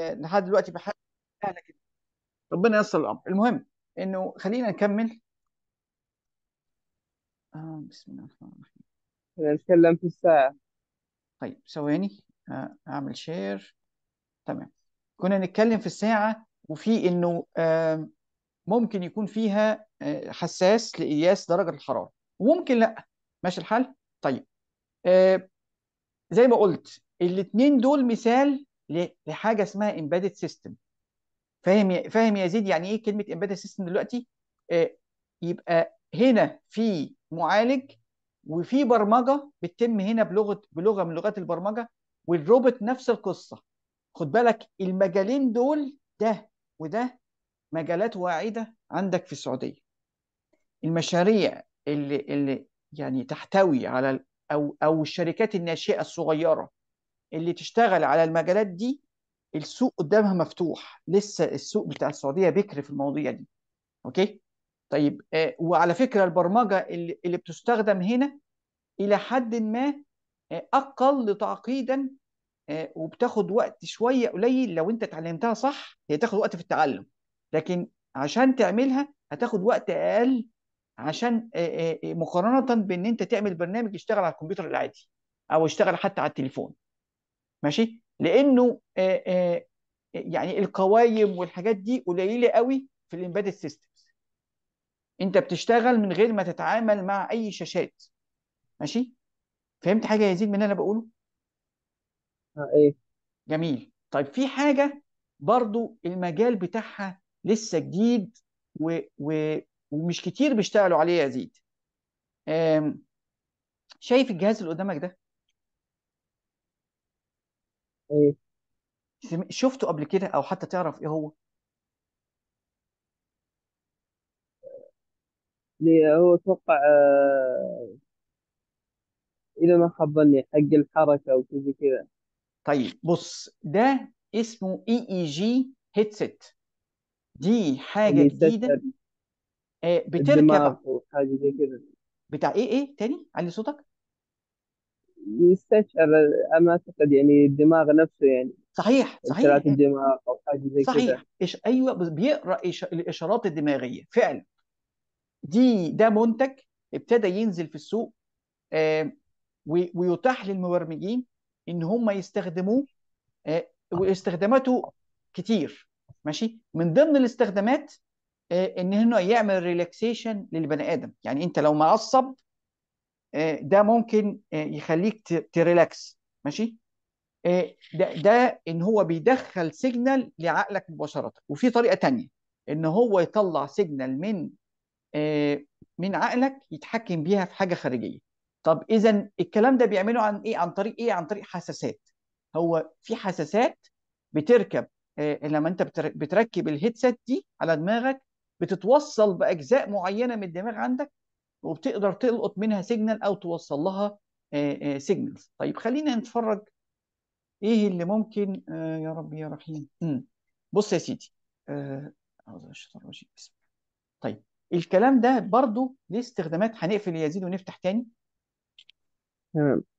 لحد دلوقتي بحاول كده ربنا ييسر الامر المهم انه خلينا نكمل آه بسم الله الرحمن الرحيم نتكلم في الساعة طيب ثواني آه اعمل شير تمام كنا نتكلم في الساعة وفي انه آه ممكن يكون فيها آه، حساس لقياس درجة الحرارة وممكن لا ماشي الحال طيب آه، زي ما قلت الاثنين دول مثال لحاجه اسمها امبيدد سيستم فاهم فاهم يا زيد يعني ايه كلمه امبيدد سيستم دلوقتي آه، يبقى هنا في معالج وفي برمجه بتتم هنا بلغه بلغه من لغات البرمجه والروبوت نفس القصه خد بالك المجالين دول ده وده مجالات واعده عندك في السعوديه المشاريع اللي اللي يعني تحتوي على او او الشركات الناشئه الصغيره اللي تشتغل على المجالات دي السوق قدامها مفتوح لسه السوق بتاع السعوديه بكر في المواضيع دي اوكي طيب آه، وعلى فكره البرمجه اللي, اللي بتستخدم هنا الى حد ما آه، اقل تعقيدا آه، وبتاخد وقت شويه قليل لو انت اتعلمتها صح هي تاخد وقت في التعلم لكن عشان تعملها هتاخد وقت اقل عشان مقارنه بان انت تعمل برنامج يشتغل على الكمبيوتر العادي او يشتغل حتى على التليفون ماشي لانه آآ آآ يعني القوايم والحاجات دي قليله قوي في الامبيدد سيستمز انت بتشتغل من غير ما تتعامل مع اي شاشات ماشي فهمت حاجه يا يزيد من اللي انا بقوله اه ايه جميل طيب في حاجه برضو المجال بتاعها لسه جديد و... و... ومش كتير بيشتغلوا عليه يا زيد آمم، شايف الجهاز اللي قدامك ده إيه. شفته قبل كده او حتى تعرف ايه هو اللي هو اتوقع اذا آه، ما خاب ظني حق الحركه وكذا زي كذا طيب بص ده اسمه اي اي جي هيدسيت دي حاجه اللي يعني جديده يسكر آه، بتركب الدماغ وحاجه زي كده بتاع ايه ايه تاني علي صوتك يستشعر ما اعتقد يعني الدماغ نفسه يعني صحيح صحيح الدماغ او حاجه زي صحيح إش... ايوه بيقرا إش... الاشارات الدماغيه فعلا دي ده منتج ابتدى ينزل في السوق آه ويتاح للمبرمجين ان هم يستخدموه آه واستخداماته كتير ماشي من ضمن الاستخدامات آه ان هنا يعمل ريلاكسيشن للبني ادم يعني انت لو معصب آه، ده ممكن آه، يخليك تريلاكس ماشي آه، ده, ده ان هو بيدخل سيجنال لعقلك مباشره وفي طريقه تانية ان هو يطلع سيجنال من من عقلك يتحكم بيها في حاجه خارجيه طب اذا الكلام ده بيعمله عن ايه عن طريق ايه عن طريق حساسات هو في حساسات بتركب لما انت بتركب الهيدسيت دي على دماغك بتتوصل باجزاء معينه من الدماغ عندك وبتقدر تلقط منها سيجنال او توصل لها سيجنالز آه، آه، طيب خلينا نتفرج ايه اللي ممكن آه، يا رب يا رحيم بص يا سيدي طيب الكلام ده برضو ليه استخدامات هنقفل يا زيد ونفتح تاني تمام